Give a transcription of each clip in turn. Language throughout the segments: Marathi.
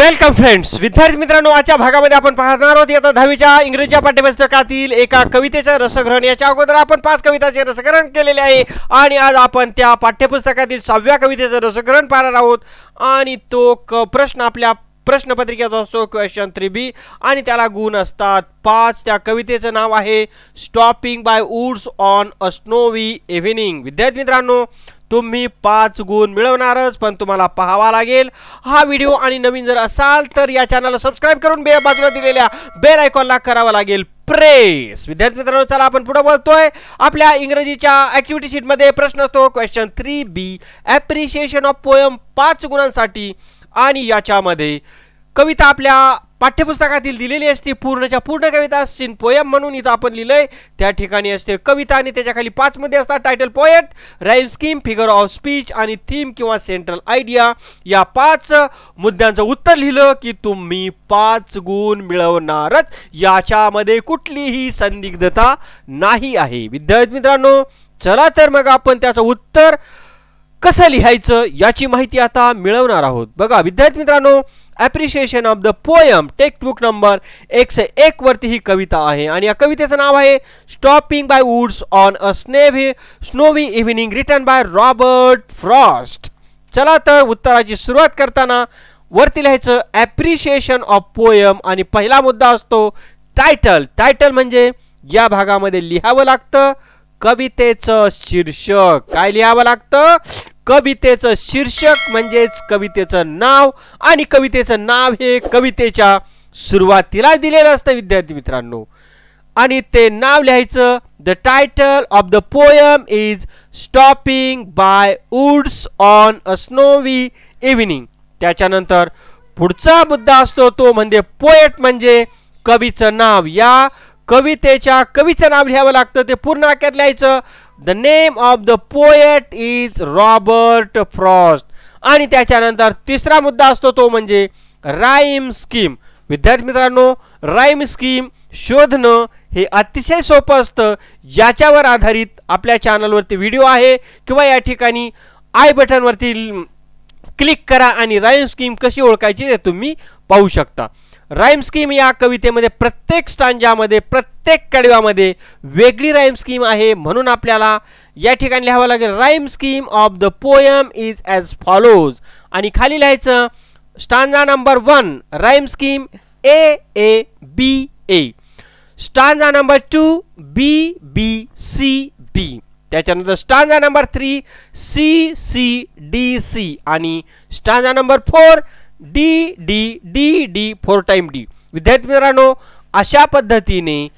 वेलकम फ्रेंड्स विद्यार्थी मित्रांनो आजच्या भागामध्ये आपण पाहणार आहोत आता दहावीच्या इंग्रजीच्या पाठ्यपुस्तकातील एका कवितेचं रसग्रहण याच्या अगोदर आपण पाच कविताचे रसग्रहण केलेले आहे आणि आज आपण त्या पाठ्यपुस्तकातील सहाव्या कवितेचं रसग्रहण पाहणार आहोत आणि तो क प्रश्न आपल्या प्रश्नपत्रिकेत असतो क्वेश्चन थ्री बी आणि त्याला गुण असतात पाच त्या कवितेचं नाव आहे stopping by woods on a snowy evening विद्यार्थी मित्रांनो तुम्ही पाच गुण मिळवणारच पण तुम्हाला पाहावा लागेल हा व्हिडिओ आणि नवीन जर असाल तर या चॅनलला सबस्क्राईब करून बे बाजूला दिलेल्या बेल आयकॉनला करावा लागेल प्रेस विद्यार्थी मित्रांनो चला आपण पुढे बोलतोय आपल्या इंग्रजीच्या ऍक्टिव्हिटी शीटमध्ये प्रश्न असतो question three B appreciation of poem पाच गुणांसाठी आणि याच्यामध्ये कविता आपल्या पाठ्यपुस्तकातील दिलेली असते पूर्णच्या पूर्ण कविता सीन पोयम म्हणून इथं आपण लिहिलंय त्या ठिकाणी असते कविता आणि त्याच्याखाली पाचमध्ये असतात title poet rhyme scheme figure of speech आणि थीम किंवा सेंट्रल आयडिया या पाच मुद्द्यांचं उत्तर लिहिलं की तुम्ही पाच गुण मिळवणारच याच्यामध्ये कुठलीही संदिग्धता नाही आहे विद्यार्थी मित्रांनो चला तर मग आपण त्याचं उत्तर कसं लिहायचं याची माहिती आता मिळवणार आहोत बघा विद्यार्थी मित्रांनो appreciation of the poem textbook number एकशे एक वरती ही कविता आहे आणि या कवितेचं नाव आहे stopping by woods on a snowy snowy evening written by Robert Frost चला तर उत्तराची सुरुवात करताना वरती लिहायचं ॲप्रिशिएशन ऑफ पोयम आणि पहिला मुद्दा असतो टायटल टायटल म्हणजे या भागामध्ये लिहावं लागतं कवितेचं शीर्षक काय लिहावं लागतं कवितेचं शीर्षक म्हणजेच कवितेचं नाव आणि कवितेचं नाव हे कवितेच्या सुरुवातीला दिलेलं असतं विद्यार्थी मित्रांनो आणि ते नाव लिहायचं the title of the poem is stopping by woods on a snowy evening त्याच्यानंतर पुढचा मुद्दा असतो तो म्हणजे पोएट म्हणजे कवीचं नाव या कवितेच्या कवीचं नाव लिहावं लागतं ते पूर्ण वाक्यात लिहायचं the name of the poet is Robert Frost आणि त्याच्यानंतर तिसरा मुद्दा असतो तो म्हणजे राईम स्कीम विद्यार्थी मित्रांनो राईम स्कीम शोधणं हे अतिशय सोपं असतं ज्याच्यावर आधारित आपल्या चॅनलवरती व्हिडिओ आहे किंवा या ठिकाणी आय बटनवरती क्लिक करा आणि राईम स्कीम कशी ओळखायची ते तुम्ही पाहू शकता राईम स्कीम या कवितेमध्ये प्रत्येक स्टांजामध्ये प्रत्येक कडव्यामध्ये वेगळी राईम स्कीम आहे म्हणून आपल्याला या ठिकाणी लिहावं लागेल rhyme scheme of the poem is as follows आणि खाली लिहायचं stanza number one rhyme scheme A A B A stanza number two B B C B त्याच्यानंतर stanza number three C C D C आणि stanza number four D D D D four time D विद्यार्थी मित्रांनो अशा पद्धतीने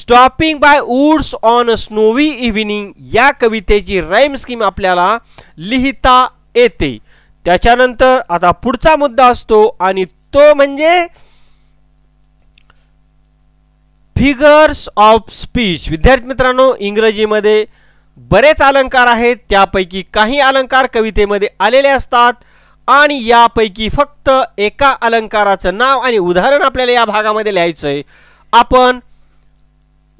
stopping by woods on a snowy evening या कवितेची राईम स्कीम आपल्याला लिहिता येते त्याच्यानंतर आता पुढचा मुद्दा असतो आणि तो म्हणजे फिगर्स ऑफ स्पीच विद्यार्थी मित्रांनो इंग्रजीमध्ये बरेच अलंकार आहेत त्यापैकी काही अलंकार कवितेमध्ये आलेले असतात आणि यापैकी फक्त एका अलंकाराचं नाव आणि उदाहरण आपल्याला या भागामध्ये लिहायचं आहे आपण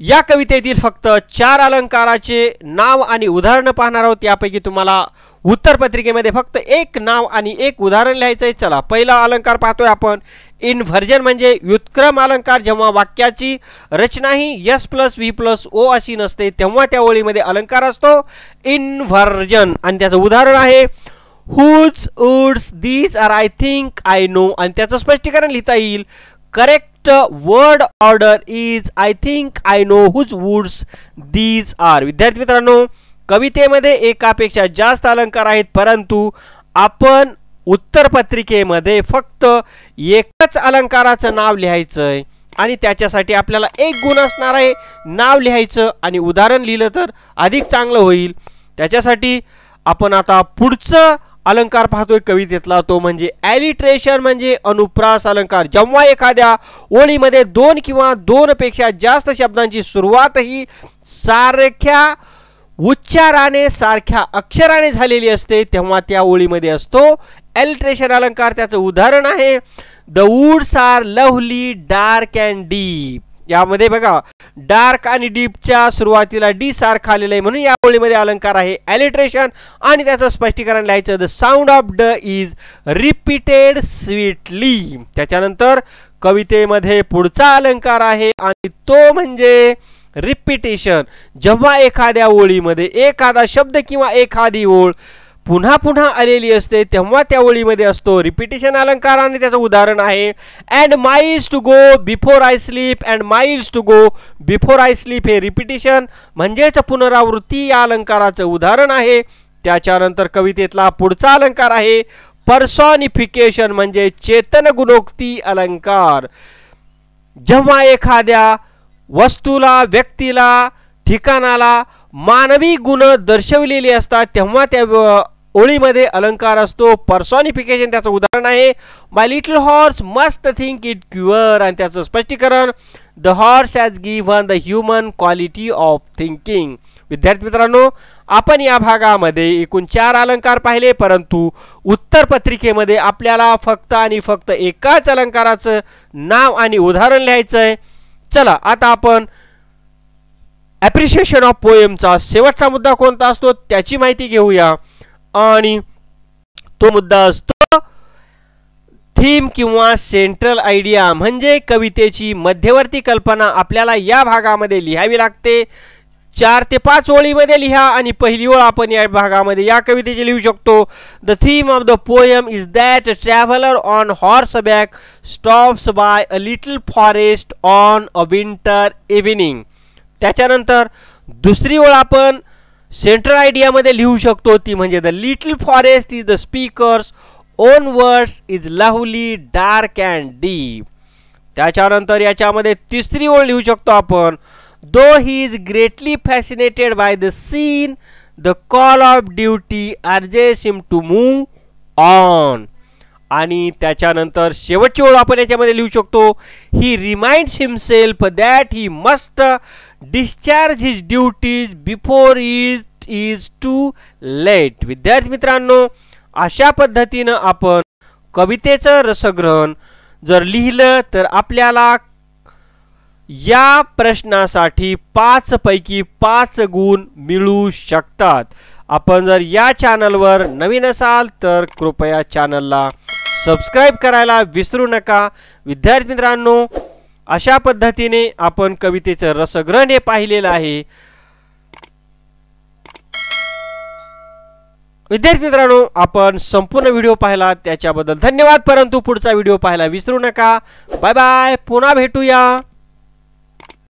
या कवितेतील फक्त चार अलंकाराचे नाव आणि उदाहरणं पाहणार आहोत यापैकी तुम्हाला उत्तर पत्रिकेमध्ये फक्त एक नाव आणि एक उदाहरण लिहायचं आहे चला पहिला अलंकार पाहतोय आपण इनव्हर्जन म्हणजे व्युत्क्रम अलंकार जेव्हा वाक्याची रचना ही S plus V plus O अशी नसते तेव्हा त्या ओळीमध्ये अलंकार असतो इनव्हर्जन आणि त्याचं उदाहरण आहे whose woods these are I think I know आणि त्याचं स्पष्टीकरण लिहिता येईल correct word order is I think I know whose woods these are विद्यार्थी मित्रांनो कवितेमध्ये एकापेक्षा जास्त अलंकार आहेत परंतु आपण उत्तरपत्रिकेमध्ये फक्त एकच अलंकाराचं नाव लिहायचं आहे आणि त्याच्यासाठी आपल्याला एक गुण असणार आहे नाव लिहायचं आणि उदाहरण लिहिलं तर अधिक चांगलं होईल त्याच्यासाठी आपण आता पुढचं अलंकार पाहतोय कवितेतला तो म्हणजे ॲलिट्रेशन म्हणजे अनुप्रास अलंकार जेव्हा एखाद्या ओळीमध्ये दोन किंवा दोनपेक्षा जास्त शब्दांची सुरुवात ही सारख्या उच्चाराने सारख्या अक्षराने झालेली असते तेव्हा त्या ओळीमध्ये असतो ॲलिट्रेशन अलंकार त्याचं उदाहरण आहे the woods are lovely dark and deep यामध्ये बघा डार्क आणि डीपच्या सुरुवातीला डी सारखं आलेलं आहे म्हणून या ओळीमध्ये अलंकार आहे ॲलिट्रेशन आणि त्याचं स्पष्टीकरण लिहायचं the sound of D is repeated sweetly त्याच्यानंतर कवितेमध्ये पुढचा अलंकार आहे आणि तो म्हणजे रिपिटेशन जेव्हा एखाद्या ओळीमध्ये एखादा शब्द किंवा एखादी ओळ पुन्हा पुन्हा आलेली असते तेव्हा त्या ओळीमध्ये असतो रिपिटेशन अलंकार आणि त्याचं उदाहरण आहे and miles to go before I sleep and miles to go before I sleep हे रिपिटेशन म्हणजेच पुनरावृत्ती या अलंकाराचं उदाहरण आहे त्याच्यानंतर कवितेतला पुढचा अलंकार आहे पर्सॉनिफिकेशन म्हणजे चेतन गुणोक्ती अलंकार जेव्हा एखाद्या वस्तूला व्यक्तीला ठिकाणाला मानवी गुण दर्शवलेली असतात तेव्हा त्या ओळीमध्ये अलंकार असतो पर्सॉनिफिकेशन त्याचं उदाहरण आहे my little horse must think it queer आणि त्याचं स्पष्टीकरण the horse has given the human quality of thinking विद्यार्थी मित्रांनो आपण या भागामध्ये एकूण चार अलंकार पाहिले परंतु उत्तर पत्रिकेमध्ये आपल्याला फक्त आणि फक्त एकाच अलंकाराचं नाव आणि उदाहरण लिहायचं आहे चला आता आपण ॲप्रिशिएशन ऑफ पोएमचा शेवटचा मुद्दा कोणता असतो त्याची माहिती घेऊया आणि तो मुद्दा असतो थीम किंवा सेंट्रल आयडिया म्हणजे कवितेची मध्यवर्ती कल्पना आपल्याला या भागामध्ये लिहावी लागते चार ते पाच ओळीमध्ये लिहा आणि पहिली ओळ आपण या भागामध्ये या कवितेची लिहू शकतो the theme of the poem is that traveller on horseback stops by a little forest on a winter evening त्याच्यानंतर दुसरी ओळ आपण सेंट्रल आयडियामध्ये लिहू शकतो ती म्हणजे the little forest is the speaker's own words is lovely dark and deep त्याच्यानंतर याच्यामध्ये तिसरी ओळ लिहू शकतो आपण though he is greatly fascinated by the scene the call of duty urges him to move on आणि त्याच्यानंतर शेवटची ओळ आपण याच्यामध्ये लिहू शकतो he remind himself that he must discharge his duties before is is too late विद्यार्थी मित्रांनो अशा पद्धतीनं आपण कवितेचं रसग्रहण जर लिहिलं तर आपल्याला या प्रश्नासाठी पैकी पाच गुण मिळू शकतात आपण जर या चॅनलवर नवीन असाल तर कृपया चॅनलला सबस्क्राईब करायला विसरू नका विद्यार्थी मित्रांनो अशा पद्धतीने आपण कवितेचं रसग्रहण हे पाहिलेलं आहे विद्यार्थी मित्रांनो आपण संपूर्ण व्हिडिओ पाहिला त्याच्याबद्दल धन्यवाद परंतु पुढचा व्हिडिओ पाहायला विसरू नका बाय बाय पुन्हा भेटूया